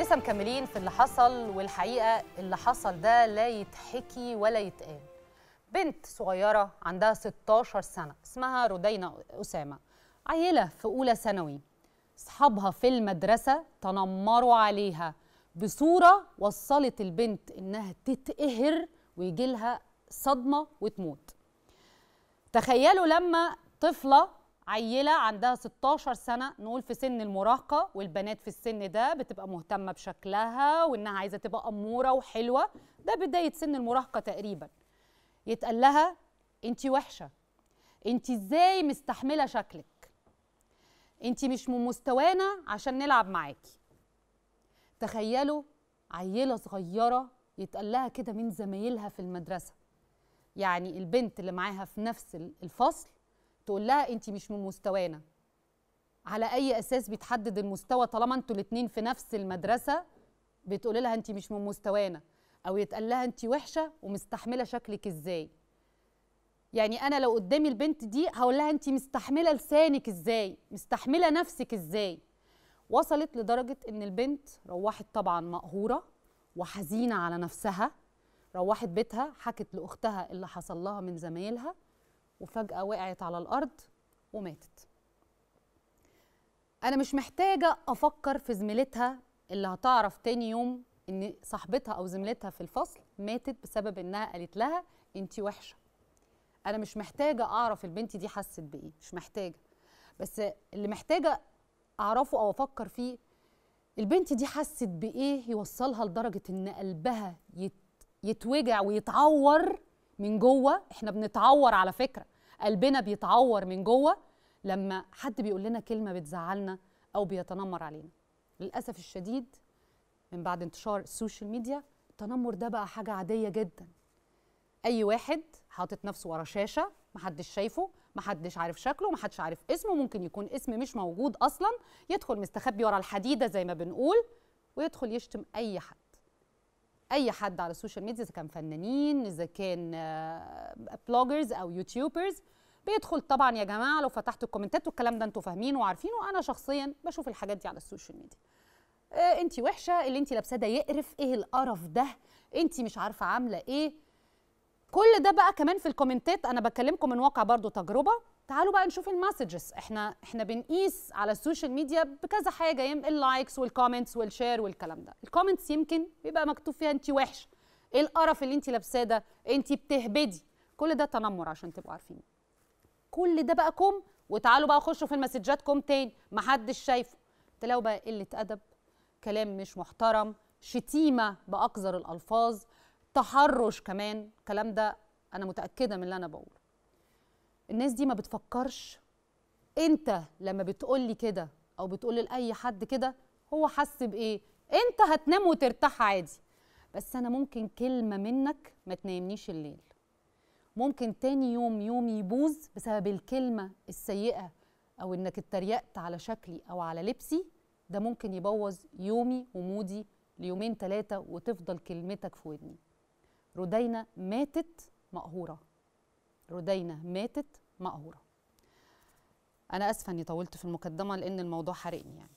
لسه مكملين في اللي حصل والحقيقه اللي حصل ده لا يتحكي ولا يتقال بنت صغيره عندها 16 سنه اسمها رودينا اسامه عيله في اولى ثانوي اصحابها في المدرسه تنمروا عليها بصوره وصلت البنت انها تتقهر ويجي لها صدمه وتموت تخيلوا لما طفله عيله عندها 16 سنه نقول في سن المراهقه والبنات في السن ده بتبقى مهتمه بشكلها وانها عايزه تبقى اموره وحلوه ده بدايه سن المراهقه تقريبا يتقال لها انت وحشه انت ازاي مستحمله شكلك انت مش من مستوانا عشان نلعب معاكي تخيلوا عيله صغيره يتقال لها كده من زمايلها في المدرسه يعني البنت اللي معاها في نفس الفصل تقول لها انت مش من مستوانا على اي اساس بيتحدد المستوى طالما انتوا الاثنين في نفس المدرسه بتقول لها انت مش من مستوانا او يتقال لها انت وحشه ومستحمله شكلك ازاي يعني انا لو قدامي البنت دي هقول لها انت مستحمله لسانك ازاي مستحمله نفسك ازاي وصلت لدرجه ان البنت روحت طبعا مقهوره وحزينه على نفسها روحت بيتها حكت لاختها اللي حصل لها من زمايلها وفجأة وقعت على الأرض وماتت أنا مش محتاجة أفكر في زميلتها اللي هتعرف تاني يوم إن صاحبتها أو زميلتها في الفصل ماتت بسبب إنها قالت لها أنت وحشة أنا مش محتاجة أعرف البنت دي حست بإيه مش محتاجة بس اللي محتاجة أعرفه أو أفكر فيه البنت دي حست بإيه يوصلها لدرجة إن قلبها يتوجع ويتعور من جوه احنا بنتعور على فكره قلبنا بيتعور من جوه لما حد بيقول لنا كلمه بتزعلنا او بيتنمر علينا للاسف الشديد من بعد انتشار السوشيال ميديا التنمر ده بقى حاجه عاديه جدا اي واحد حاطط نفسه ورا شاشه محدش شايفه محدش عارف شكله محدش عارف اسمه ممكن يكون اسم مش موجود اصلا يدخل مستخبي ورا الحديده زي ما بنقول ويدخل يشتم اي حد اي حد على السوشيال ميديا اذا كان فنانين اذا كان بلوجرز آه، او يوتيوبرز بيدخل طبعا يا جماعه لو فتحتوا الكومنتات والكلام ده انتوا فاهمينه وعارفينه انا شخصيا بشوف الحاجات دي على السوشيال ميديا آه انت وحشه اللي انت لابساه ده يقرف ايه القرف ده انت مش عارفه عامله ايه كل ده بقى كمان في الكومنتات انا بكلمكم من واقع برضو تجربه تعالوا بقى نشوف المسجز احنا احنا بنقيس على السوشيال ميديا بكذا حاجه يم اللايكس والكومنتس والشير والكلام ده الكومنتس يمكن بيبقى مكتوب فيها انت وحش ايه القرف اللي انت لابساه ده انت بتهبدي كل ده تنمر عشان تبقوا عارفين كل ده بقى كوم وتعالوا بقى خشوا في المسجات كوم تاني محدش شايفه تلاقوا بقى قله ادب كلام مش محترم شتيمه باقذر الالفاظ تحرش كمان الكلام ده انا متاكده من اللي انا بقوله الناس دي ما بتفكرش انت لما بتقول لي كده او بتقول لاي حد كده هو حس بايه انت هتنام وترتاح عادي بس انا ممكن كلمه منك ما تنامنيش الليل ممكن تاني يوم يومي يبوظ بسبب الكلمه السيئه او انك اتريقت على شكلي او على لبسي ده ممكن يبوظ يومي ومودي ليومين ثلاثه وتفضل كلمتك في ودني رودينا ماتت مقهوره ردينا ماتت مقهورة أنا أسفة أني طولت في المقدمة لأن الموضوع حرقني يعني